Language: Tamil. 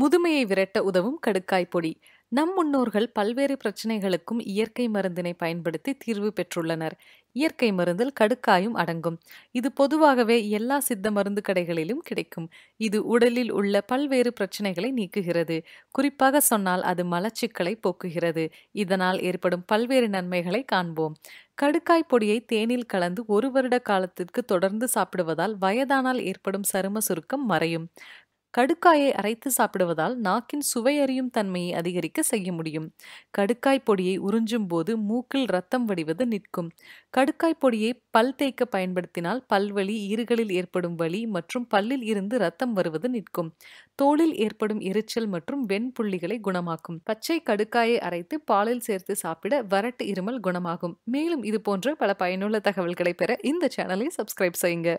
முதுமையை விரட்ட உதவும் கடுக்காய் பொடி நம் முன்னோர்கள் பல்வேறு பிரச்சனைகளுக்கும் இயற்கை மருந்தினை பயன்படுத்தி தீர்வு பெற்றுள்ளனர் இயற்கை மருந்தில் கடுக்காயும் அடங்கும் இது பொதுவாகவே எல்லா சித்த மருந்து கடைகளிலும் கிடைக்கும் இது உடலில் உள்ள பல்வேறு பிரச்சனைகளை நீக்குகிறது குறிப்பாக சொன்னால் அது மலச்சிக்கலை போக்குகிறது இதனால் ஏற்படும் பல்வேறு நன்மைகளை காண்போம் கடுக்காய் பொடியை தேனில் கலந்து ஒரு வருட காலத்திற்கு தொடர்ந்து சாப்பிடுவதால் வயதானால் ஏற்படும் சரும சுருக்கம் மறையும் கடுக்காயை அரைத்து சாப்பிடுவதால் நாக்கின் சுவை அறியும் தன்மையை அதிகரிக்க செய்ய முடியும் கடுக்காய் பொடியை உறிஞ்சும் போது மூக்கில் ரத்தம் வடிவது நிற்கும் கடுக்காய் பொடியை பல் தேய்க்க பயன்படுத்தினால் பல்வலி ஈறுகளில் ஏற்படும் வலி மற்றும் பல்லில் இருந்து ரத்தம் வருவது நிற்கும் தோளில் ஏற்படும் எரிச்சல் மற்றும் வெண்புள்ளிகளை குணமாக்கும் பச்சை கடுக்காயை அரைத்து பாலில் சேர்த்து சாப்பிட வரட்டு இருமல் குணமாகும் மேலும் இது போன்ற பல பயனுள்ள தகவல்களை பெற இந்த சேனலை சப்ஸ்கிரைப் செய்யுங்க